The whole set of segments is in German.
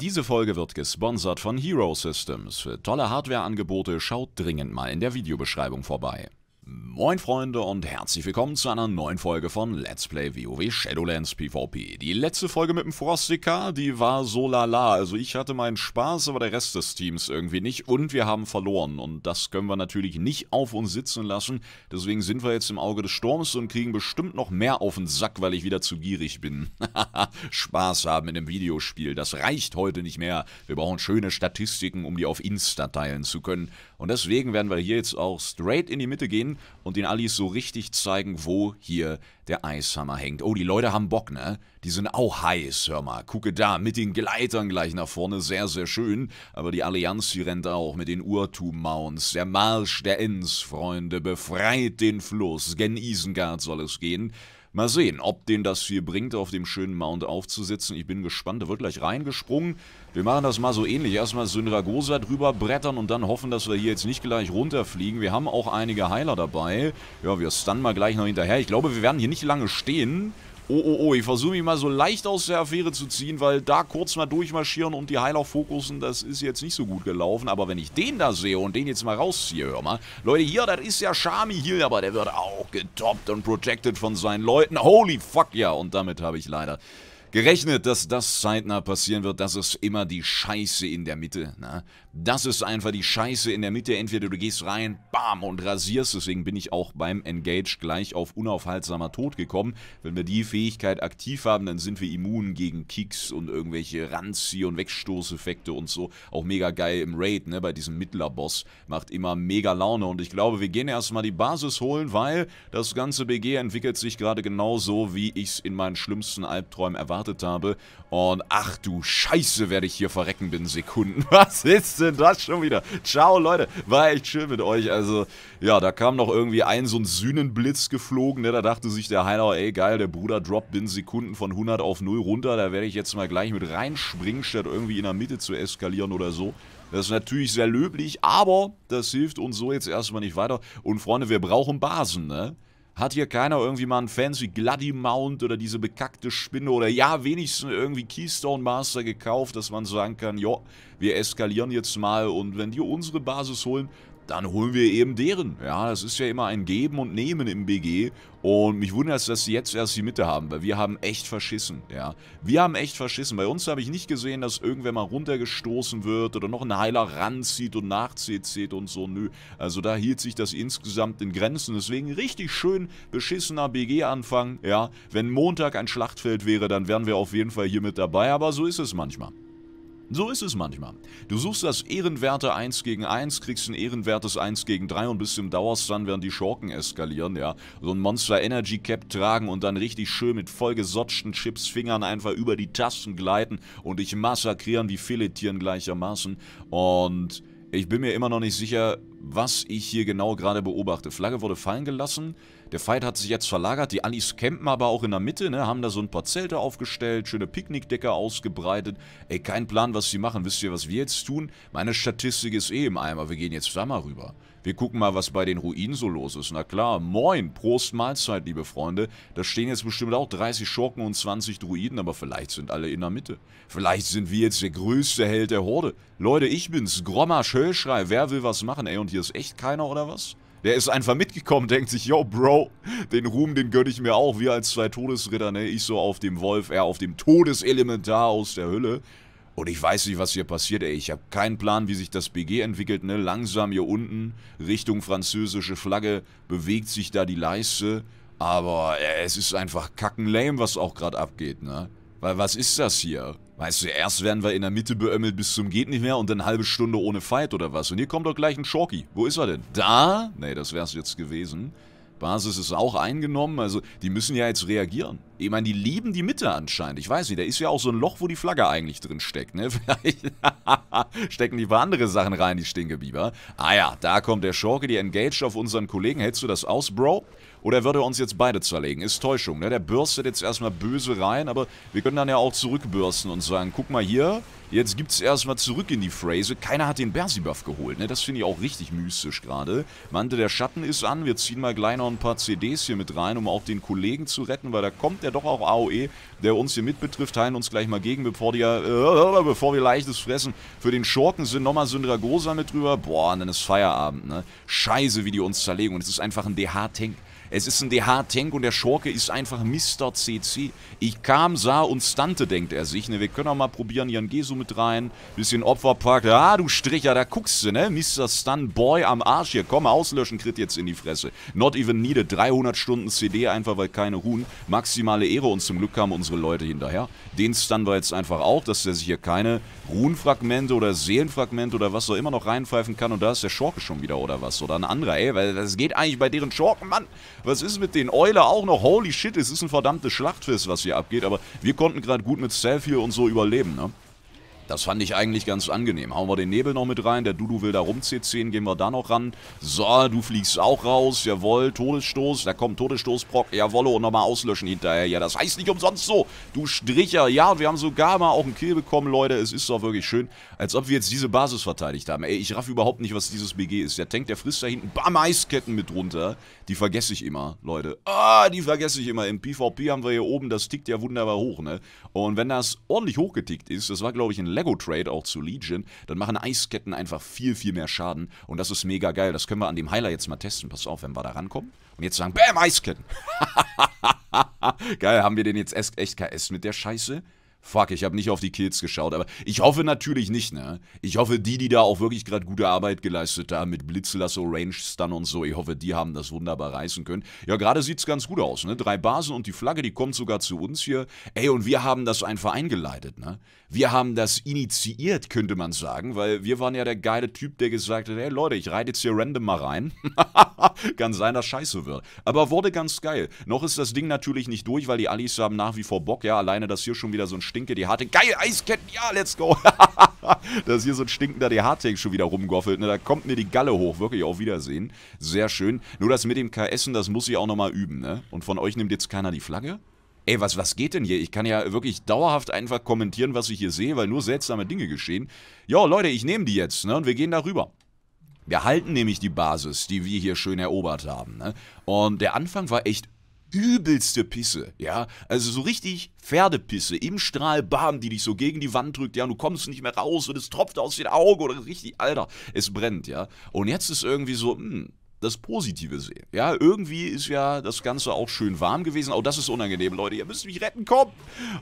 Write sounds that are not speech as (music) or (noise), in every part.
Diese Folge wird gesponsert von Hero Systems. Für tolle Hardwareangebote schaut dringend mal in der Videobeschreibung vorbei. Moin Freunde und herzlich willkommen zu einer neuen Folge von Let's Play WoW Shadowlands PvP. Die letzte Folge mit dem Frostica, die war so lala, also ich hatte meinen Spaß, aber der Rest des Teams irgendwie nicht und wir haben verloren und das können wir natürlich nicht auf uns sitzen lassen, deswegen sind wir jetzt im Auge des Sturms und kriegen bestimmt noch mehr auf den Sack, weil ich wieder zu gierig bin. (laughs) Spaß haben in dem Videospiel, das reicht heute nicht mehr. Wir brauchen schöne Statistiken, um die auf Insta teilen zu können und deswegen werden wir hier jetzt auch straight in die Mitte gehen und den Allies so richtig zeigen, wo hier der Eishammer hängt. Oh, die Leute haben Bock, ne? Die sind auch heiß, hör mal. Gucke da, mit den Gleitern gleich nach vorne, sehr, sehr schön. Aber die Allianz, die rennt auch mit den Urtum-Mounts. Der Marsch der Enns, Freunde, befreit den Fluss. Gen Isengard soll es gehen. Mal sehen, ob den das hier bringt, auf dem schönen Mount aufzusitzen. Ich bin gespannt. Da wird gleich reingesprungen. Wir machen das mal so ähnlich. Erstmal Syndragosa drüber brettern und dann hoffen, dass wir hier jetzt nicht gleich runterfliegen. Wir haben auch einige Heiler dabei. Ja, wir stunnen mal gleich noch hinterher. Ich glaube, wir werden hier nicht lange stehen. Oh, oh, oh, ich versuche mich mal so leicht aus der Affäre zu ziehen, weil da kurz mal durchmarschieren und die Heiler fokussen, das ist jetzt nicht so gut gelaufen. Aber wenn ich den da sehe und den jetzt mal rausziehe, hör mal. Leute, hier, das ist ja Shami hier, aber der wird auch getoppt und protected von seinen Leuten. Holy fuck, ja. Und damit habe ich leider gerechnet, dass das zeitnah passieren wird, das ist immer die Scheiße in der Mitte. Ne? Das ist einfach die Scheiße in der Mitte. Entweder du gehst rein, bam, und rasierst. Deswegen bin ich auch beim Engage gleich auf unaufhaltsamer Tod gekommen. Wenn wir die Fähigkeit aktiv haben, dann sind wir immun gegen Kicks und irgendwelche Ranzie- und Wegstoßeffekte und so. Auch mega geil im Raid, ne? bei diesem Mittlerboss. Macht immer mega Laune. Und ich glaube, wir gehen erstmal die Basis holen, weil das ganze BG entwickelt sich gerade genauso, wie ich es in meinen schlimmsten Albträumen erwartet gewartet habe. Und ach du Scheiße, werde ich hier verrecken binnen Sekunden. (laughs) Was ist denn das schon wieder? Ciao, Leute. War echt schön mit euch. Also, ja, da kam noch irgendwie ein so ein Sühnenblitz geflogen. Ne? Da dachte sich der Heiner, ey, geil, der Bruder droppt binnen Sekunden von 100 auf 0 runter. Da werde ich jetzt mal gleich mit reinspringen, statt irgendwie in der Mitte zu eskalieren oder so. Das ist natürlich sehr löblich, aber das hilft uns so jetzt erstmal nicht weiter. Und Freunde, wir brauchen Basen, ne? Hat hier keiner irgendwie mal einen fancy Gladi Mount oder diese bekackte Spinne oder ja, wenigstens irgendwie Keystone Master gekauft, dass man sagen kann, jo, wir eskalieren jetzt mal und wenn die unsere Basis holen, dann holen wir eben deren. Ja, das ist ja immer ein Geben und Nehmen im BG. Und mich wundert es, dass sie jetzt erst die Mitte haben, weil wir haben echt verschissen, ja. Wir haben echt verschissen. Bei uns habe ich nicht gesehen, dass irgendwer mal runtergestoßen wird oder noch ein Heiler ranzieht und nachzieht und so, nö. Also da hielt sich das insgesamt in Grenzen. Deswegen richtig schön beschissener BG-Anfang, ja. Wenn Montag ein Schlachtfeld wäre, dann wären wir auf jeden Fall hier mit dabei, aber so ist es manchmal. So ist es manchmal. Du suchst das ehrenwerte 1 gegen 1, kriegst ein ehrenwertes 1 gegen 3 und bist im Dauerstun, während die Schurken eskalieren, ja. So ein Monster Energy Cap tragen und dann richtig schön mit vollgesotschten Chipsfingern einfach über die Tasten gleiten und dich massakrieren wie Filetieren gleichermaßen. Und ich bin mir immer noch nicht sicher, was ich hier genau gerade beobachte. Flagge wurde fallen gelassen. Der Fight hat sich jetzt verlagert. Die Anis campen aber auch in der Mitte, ne? Haben da so ein paar Zelte aufgestellt, schöne Picknickdecker ausgebreitet. Ey, kein Plan, was sie machen. Wisst ihr, was wir jetzt tun? Meine Statistik ist eh im Eimer. Wir gehen jetzt da mal rüber. Wir gucken mal, was bei den Ruinen so los ist. Na klar, moin, Prost Mahlzeit, liebe Freunde. Da stehen jetzt bestimmt auch 30 Schurken und 20 Druiden, aber vielleicht sind alle in der Mitte. Vielleicht sind wir jetzt der größte Held der Horde. Leute, ich bin's, Grommasch, Höllschrei, wer will was machen? Ey, und hier ist echt keiner, oder was? Der ist einfach mitgekommen, (laughs) denkt sich, yo, Bro, den Ruhm, den gönne ich mir auch. Wir als zwei Todesritter, ne? Ich so auf dem Wolf, er auf dem Todeselementar aus der Hülle. Und ich weiß nicht, was hier passiert, ey. Ich habe keinen Plan, wie sich das BG entwickelt, ne? Langsam hier unten, Richtung französische Flagge, bewegt sich da die Leiste. Aber äh, es ist einfach kackenlame, was auch gerade abgeht, ne? Weil was ist das hier? Weißt du, erst werden wir in der Mitte beömmelt bis zum geht nicht mehr und dann eine halbe Stunde ohne Fight oder was. Und hier kommt doch gleich ein Schorki. Wo ist er denn? Da? Nee, das wär's jetzt gewesen. Basis ist auch eingenommen, also die müssen ja jetzt reagieren. Ich meine, die lieben die Mitte anscheinend. Ich weiß nicht, da ist ja auch so ein Loch, wo die Flagge eigentlich drin steckt, ne? (laughs) Vielleicht stecken die paar andere Sachen rein, die Stinkebiber. Ah ja, da kommt der Schorke, die engaged auf unseren Kollegen. Hältst du das aus, Bro? Oder würde er uns jetzt beide zerlegen? Ist Täuschung, ne? Der bürstet jetzt erstmal böse rein, aber wir können dann ja auch zurückbürsten und sagen, guck mal hier, jetzt gibt's erstmal zurück in die Phrase. Keiner hat den Bersi-Buff geholt, ne? Das finde ich auch richtig mystisch gerade. Mante der Schatten ist an, wir ziehen mal gleich noch ein paar CDs hier mit rein, um auch den Kollegen zu retten, weil da kommt ja doch auch AOE, der uns hier mit betrifft, teilen uns gleich mal gegen, bevor die ja, äh, bevor wir leichtes Fressen. Für den Schurken sind nochmal Syndragosa mit drüber. Boah, und dann ist Feierabend, ne? Scheiße, wie die uns zerlegen. Und es ist einfach ein DH-Tank. Es ist ein DH-Tank und der Schorke ist einfach Mr. CC. Ich kam, sah und stante, denkt er sich. Ne, wir können auch mal probieren, Jan Gesu mit rein. Bisschen Opferpack. Ah, du Stricher, da guckst du, ne? Mr. Stun Boy am Arsch hier. Komm, auslöschen, Crit jetzt in die Fresse. Not even needed. 300 Stunden CD, einfach weil keine ruhen. Maximale Ehre und zum Glück kamen unsere Leute hinterher. Den Stun war jetzt einfach auch, dass der sich hier keine Ruhenfragmente oder Seelenfragmente oder was auch immer noch reinpfeifen kann. Und da ist der Schorke schon wieder oder was. Oder ein anderer, ey, weil das geht eigentlich bei deren Schorken, Mann. Was ist mit den Euler auch noch? Holy shit, es ist ein verdammtes Schlachtfest, was hier abgeht. Aber wir konnten gerade gut mit Stealth hier und so überleben, ne? Das fand ich eigentlich ganz angenehm. Hauen wir den Nebel noch mit rein. Der Dudu will da rum CC. Gehen wir da noch ran. So, du fliegst auch raus. Jawohl, Todesstoß. Da kommt Todesstoßbrock. Jawolle, und nochmal auslöschen hinterher. Ja, das heißt nicht umsonst so. Du Stricher. Ja, und wir haben sogar mal auch einen Kill bekommen, Leute. Es ist doch wirklich schön, als ob wir jetzt diese Basis verteidigt haben. Ey, ich raff überhaupt nicht, was dieses BG ist. Der Tank, der frisst da hinten. Bam, Eisketten mit runter. Die vergesse ich immer, Leute. Ah, die vergesse ich immer. Im PvP haben wir hier oben, das tickt ja wunderbar hoch, ne? Und wenn das ordentlich hochgetickt ist, das war, glaube ich, ein Lego-Trade auch zu Legion, dann machen Eisketten einfach viel, viel mehr Schaden. Und das ist mega geil. Das können wir an dem Heiler jetzt mal testen. Pass auf, wenn wir da rankommen. Und jetzt sagen, BÄM, Eisketten. (laughs) geil, haben wir den jetzt echt KS mit der Scheiße? Fuck, ich habe nicht auf die Kills geschaut, aber ich hoffe natürlich nicht, ne? Ich hoffe, die, die da auch wirklich gerade gute Arbeit geleistet haben mit Blitzlasso, Range Stun und so, ich hoffe, die haben das wunderbar reißen können. Ja, gerade sieht's ganz gut aus, ne? Drei Basen und die Flagge, die kommt sogar zu uns hier. Ey, und wir haben das einfach eingeleitet, ne? Wir haben das initiiert, könnte man sagen, weil wir waren ja der geile Typ, der gesagt hat, ey Leute, ich reite jetzt hier random mal rein. (laughs) Kann sein, dass scheiße wird. Aber wurde ganz geil. Noch ist das Ding natürlich nicht durch, weil die Alis haben nach wie vor Bock, ja, alleine, dass hier schon wieder so ein Stinke die Tank. Geil, Eisketten, ja, let's go. (laughs) da ist hier so ein stinkender DH Tank schon wieder rumgoffelt. Ne? Da kommt mir die Galle hoch. Wirklich, auf Wiedersehen. Sehr schön. Nur das mit dem KS, das muss ich auch nochmal üben, ne? Und von euch nimmt jetzt keiner die Flagge? Ey, was, was geht denn hier? Ich kann ja wirklich dauerhaft einfach kommentieren, was ich hier sehe, weil nur seltsame Dinge geschehen. Jo, Leute, ich nehme die jetzt, ne? Und wir gehen darüber. Wir halten nämlich die Basis, die wir hier schön erobert haben. Ne? Und der Anfang war echt übelste Pisse, ja, also so richtig Pferdepisse im Strahl, bam, die dich so gegen die Wand drückt, ja, und du kommst nicht mehr raus und es tropft aus den Augen oder richtig, Alter, es brennt, ja, und jetzt ist irgendwie so, mh, hm, das Positive sehen. Ja, irgendwie ist ja das Ganze auch schön warm gewesen. Oh, das ist unangenehm, Leute. Ihr müsst mich retten, komm.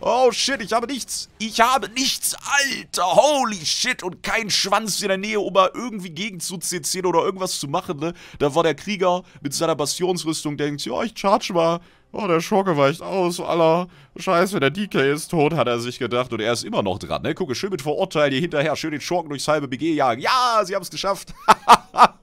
Oh, shit, ich habe nichts. Ich habe nichts, Alter. Holy shit. Und kein Schwanz in der Nähe, um mal irgendwie gegen zu CC'n oder irgendwas zu machen, ne? Da war der Krieger mit seiner Bastionsrüstung, denkt, ja, ich charge mal. Oh, der Schurke weicht aus, aller Scheiße, der DK ist tot, hat er sich gedacht. Und er ist immer noch dran, ne? Gucke, schön mit Verurteilen hier hinterher, schön den Schurken durchs halbe BG jagen. Ja, sie haben es geschafft. (laughs)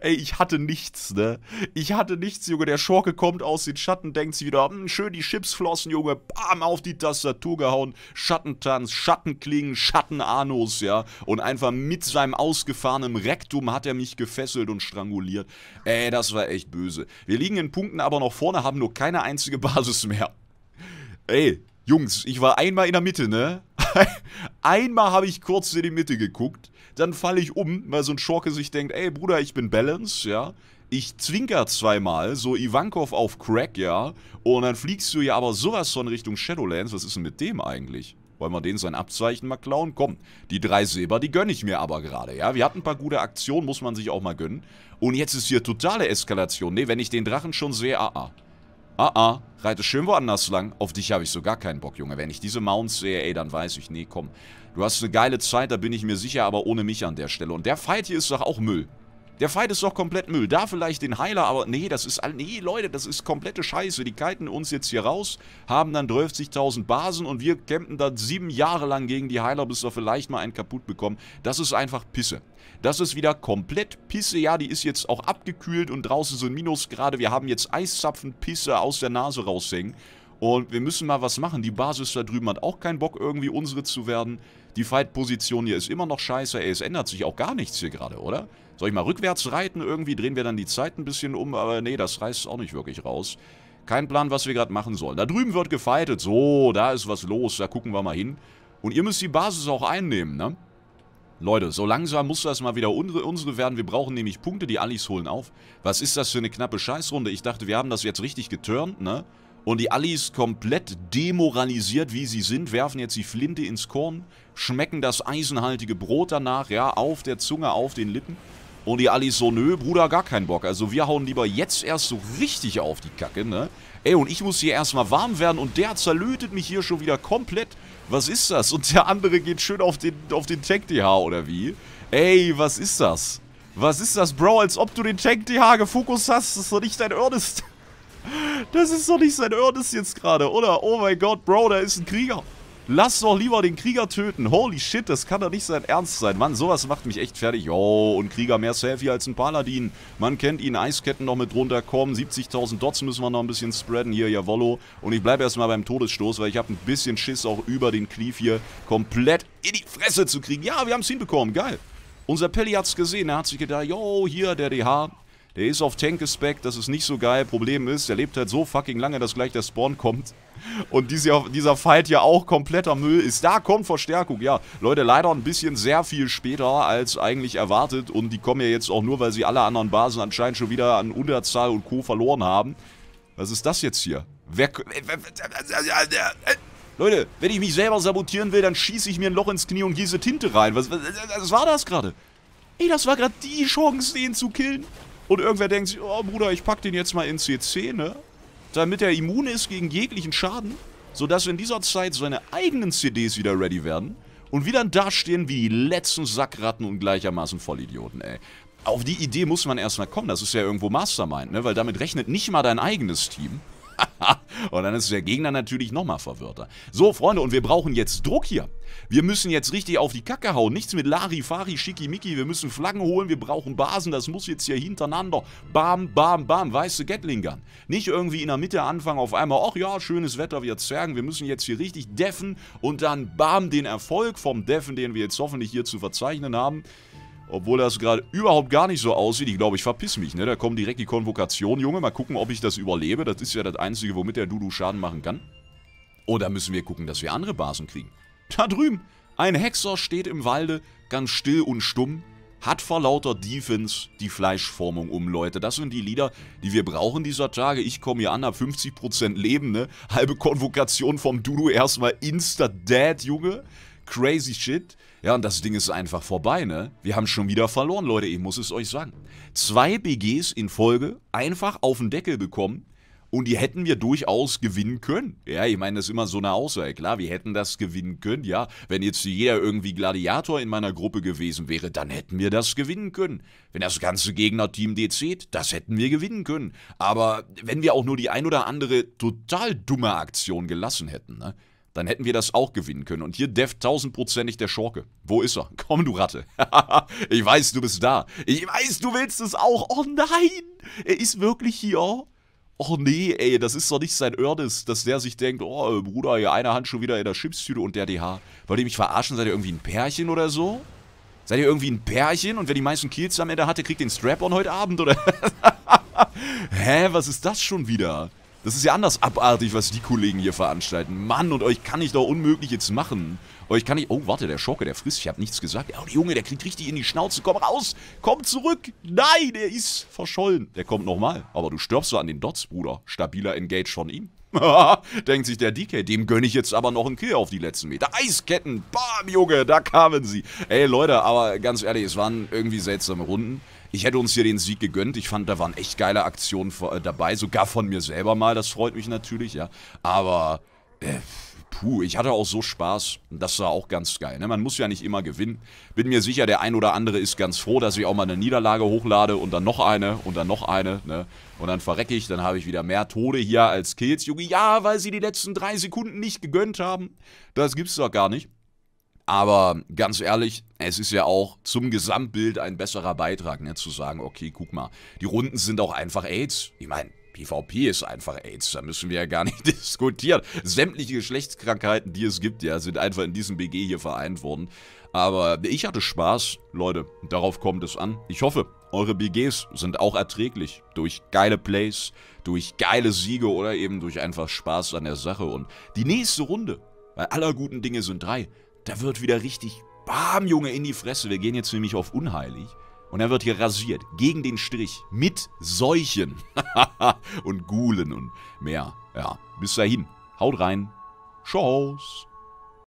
Ey, ich hatte nichts, ne? Ich hatte nichts, Junge. Der Schorke kommt aus den Schatten, denkt sich wieder, hm, schön die Chipsflossen, Junge. Bam, auf die Tastatur gehauen. Schattentanz, Schattenklingen, Schattenanus, ja. Und einfach mit seinem ausgefahrenen Rektum hat er mich gefesselt und stranguliert. Ey, das war echt böse. Wir liegen in Punkten aber noch vorne, haben nur keine einzige (laughs) Basis mehr. Ey, Jungs, ich war einmal in der Mitte, ne? (laughs) Einmal habe ich kurz in die Mitte geguckt, dann falle ich um, weil so ein Schurke sich denkt, ey Bruder, ich bin Balance, ja. Ich zwinker zweimal, so Ivankov auf Crack, ja. Und dann fliegst du ja aber sowas von Richtung Shadowlands. Was ist denn mit dem eigentlich? Wollen wir denen sein Abzeichen mal klauen? Komm, die drei Silber, die gönne ich mir aber gerade, ja? Wir hatten ein paar gute Aktionen, muss man sich auch mal gönnen. Und jetzt ist hier totale Eskalation. Ne, wenn ich den Drachen schon sehe, ah, ah. Ah, ah. Reite schön woanders lang. Auf dich habe ich so gar keinen Bock, Junge. Wenn ich diese Mounts sehe, ey, dann weiß ich, nee, komm. Du hast eine geile Zeit, da bin ich mir sicher, aber ohne mich an der Stelle. Und der Fight hier ist doch auch Müll. Der Fight ist doch komplett Müll. Da vielleicht den Heiler, aber nee, das ist, nee, Leute, das ist komplette Scheiße. Die kiten uns jetzt hier raus, haben dann 12.000 Basen und wir kämpfen dann sieben Jahre lang gegen die Heiler, bis wir vielleicht mal einen kaputt bekommen. Das ist einfach Pisse. Das ist wieder komplett Pisse. Ja, die ist jetzt auch abgekühlt und draußen sind Minusgrade. Wir haben jetzt Eiszapfen Pisse aus der Nase raushängen. Und wir müssen mal was machen. Die Basis da drüben hat auch keinen Bock, irgendwie unsere zu werden. Die Fight-Position hier ist immer noch scheiße. Ey, es ändert sich auch gar nichts hier gerade, oder? Soll ich mal rückwärts reiten? Irgendwie drehen wir dann die Zeit ein bisschen um. Aber nee, das reißt auch nicht wirklich raus. Kein Plan, was wir gerade machen sollen. Da drüben wird gefightet. So, da ist was los. Da gucken wir mal hin. Und ihr müsst die Basis auch einnehmen, ne? Leute, so langsam muss das mal wieder unsere, werden. Wir brauchen nämlich Punkte, die Alice holen auf. Was ist das für eine knappe Scheißrunde? Ich dachte, wir haben das jetzt richtig geturnt, ne? Und die Allis komplett demoralisiert, wie sie sind, werfen jetzt die Flinte ins Korn, schmecken das eisenhaltige Brot danach, ja, auf der Zunge, auf den Lippen. Und die Allis so, nö, Bruder, gar keinen Bock. Also wir hauen lieber jetzt erst so richtig auf die Kacke, ne? Ey, und ich muss hier erstmal warm werden und der zerlötet mich hier schon wieder komplett. Was ist das? Und der andere geht schön auf den, auf den Tank-DH, oder wie? Ey, was ist das? Was ist das, Bro? Als ob du den Tank-DH gefokust hast, das ist doch nicht dein Ernst. Das ist doch nicht sein Ernst jetzt gerade, oder? Oh mein Gott, Bro, da ist ein Krieger. Lass doch lieber den Krieger töten. Holy shit, das kann doch nicht sein Ernst sein. Mann, sowas macht mich echt fertig. Oh, und Krieger mehr Selfie als ein Paladin. Man kennt ihn, Eisketten noch mit runterkommen. 70.000 Dots müssen wir noch ein bisschen spreaden hier, jawollo. Und ich bleibe erstmal beim Todesstoß, weil ich habe ein bisschen Schiss auch über den Cleave hier komplett in die Fresse zu kriegen. Ja, wir haben es hinbekommen, geil. Unser Pelli hat's gesehen, er hat sich gedacht, yo, hier der DH, der ist auf Tank gespeckt, das ist nicht so geil. Problem ist, der lebt halt so fucking lange, dass gleich der Spawn kommt. Und dieser, dieser Fight ja auch kompletter Müll ist. Da kommt Verstärkung, ja. Leute, leider ein bisschen sehr viel später als eigentlich erwartet. Und die kommen ja jetzt auch nur, weil sie alle anderen Basen anscheinend schon wieder an Unterzahl und Co. verloren haben. Was ist das jetzt hier? Wer... Leute, wenn ich mich selber sabotieren will, dann schieße ich mir ein Loch ins Knie und gieße Tinte rein. Was, was, was war das gerade? Ey, das war gerade die Chance, den zu killen. Und irgendwer denkt sich, oh Bruder, ich pack den jetzt mal in CC, ne? Damit er immun ist gegen jeglichen Schaden, sodass in dieser Zeit seine eigenen CDs wieder ready werden und wieder dastehen wie die letzten Sackratten und gleichermaßen Vollidioten, ey. Auf die Idee muss man erstmal kommen, das ist ja irgendwo Mastermind, ne? Weil damit rechnet nicht mal dein eigenes Team. (laughs) und dann ist der Gegner natürlich nochmal verwirrter. So, Freunde, und wir brauchen jetzt Druck hier. Wir müssen jetzt richtig auf die Kacke hauen. Nichts mit Lari, Fari, Schickimicki. Wir müssen Flaggen holen, wir brauchen Basen. Das muss jetzt hier hintereinander. Bam, bam, bam. Weiße Gatling Gun. Nicht irgendwie in der Mitte anfangen auf einmal. Ach ja, schönes Wetter, wir zergen. Wir müssen jetzt hier richtig deffen. Und dann bam, den Erfolg vom Deffen, den wir jetzt hoffentlich hier zu verzeichnen haben. Obwohl das gerade überhaupt gar nicht so aussieht. Ich glaube, ich verpiss mich, ne? Da kommen direkt die Konvokation, Junge. Mal gucken, ob ich das überlebe. Das ist ja das Einzige, womit der Dudu Schaden machen kann. Und oh, da müssen wir gucken, dass wir andere Basen kriegen. Da drüben, ein Hexer steht im Walde, ganz still und stumm, hat vor lauter Defense die Fleischformung um, Leute. Das sind die Lieder, die wir brauchen dieser Tage. Ich komme hier an, hab 50% Leben, ne? Halbe Konvokation vom Dudu erstmal insta-dead, Junge crazy shit. Ja, und das Ding ist einfach vorbei, ne? Wir haben schon wieder verloren, Leute, ich muss es euch sagen. Zwei BGs in Folge einfach auf den Deckel bekommen und die hätten wir durchaus gewinnen können. Ja, ich meine, das ist immer so eine Aussage. Klar, wir hätten das gewinnen können, ja. Wenn jetzt jeder irgendwie Gladiator in meiner Gruppe gewesen wäre, dann hätten wir das gewinnen können. Wenn das ganze Gegnerteam DC't, das hätten wir gewinnen können. Aber wenn wir auch nur die ein oder andere total dumme Aktion gelassen hätten, ne? Dann hätten wir das auch gewinnen können. Und hier deft tausendprozentig der Schorke. Wo ist er? (laughs) Komm, du Ratte. (laughs) ich weiß, du bist da. Ich weiß, du willst es auch. Oh nein! Er ist wirklich hier. Oh nee, ey, das ist doch nicht sein Ernest, dass der sich denkt, oh Bruder, hier eine Hand schon wieder in der Chipstüte und der DH. Wollt ihr mich verarschen? Seid ihr irgendwie ein Pärchen oder so? Seid ihr irgendwie ein Pärchen und wer die meisten Kills am Ende hatte, kriegt den Strap-on heute Abend oder? (laughs) Hä, was ist das schon wieder? Das ist ja anders abartig, was die Kollegen hier veranstalten. Mann, und euch kann ich doch unmöglich jetzt machen. Euch kann ich... Oh, warte, der Schurke, der frisst. Ich habe nichts gesagt. Oh, der Junge, der kriegt richtig in die Schnauze. Komm raus! Komm zurück! Nein, der ist verschollen. Der kommt nochmal. Aber du stirbst so an den Dots, Bruder. Stabiler Engage von ihm. (laughs) Denkt sich der DK, dem gönne ich jetzt aber noch einen Kill auf die letzten Meter. Eisketten, bam, Junge, da kamen sie. Ey, Leute, aber ganz ehrlich, es waren irgendwie seltsame Runden. Ich hätte uns hier den Sieg gegönnt. Ich fand, da waren echt geile Aktionen äh, dabei. Sogar von mir selber mal. Das freut mich natürlich, ja. Aber, äh, puh, ich hatte auch so Spaß. Das war auch ganz geil. Ne? Man muss ja nicht immer gewinnen. Bin mir sicher, der ein oder andere ist ganz froh, dass ich auch mal eine Niederlage hochlade und dann noch eine und dann noch eine. Ne? Und dann verrecke ich, dann habe ich wieder mehr Tode hier als Kills. Junge, ja, weil sie die letzten drei Sekunden nicht gegönnt haben. Das gibt's doch gar nicht. Aber ganz ehrlich, es ist ja auch zum Gesamtbild ein besserer Beitrag, ne, zu sagen, okay, guck mal, die Runden sind auch einfach AIDS. Ich meine, PvP ist einfach AIDS, da müssen wir ja gar nicht (laughs) diskutieren. Sämtliche Geschlechtskrankheiten, die es gibt, ja, sind einfach in diesem BG hier vereint worden. Aber ich hatte Spaß, Leute, darauf kommt es an. Ich hoffe, eure BGs sind auch erträglich durch geile Plays, durch geile Siege oder eben durch einfach Spaß an der Sache. Und die nächste Runde, bei aller guten Dinge sind drei, da wird wieder richtig, bam, Junge, in die Fresse. Wir gehen jetzt nämlich auf unheilig. Und er wird hier rasiert, gegen den Strich, mit Seuchen (laughs) und Gulen und mehr. Ja, bis dahin. Haut rein. Tschüss.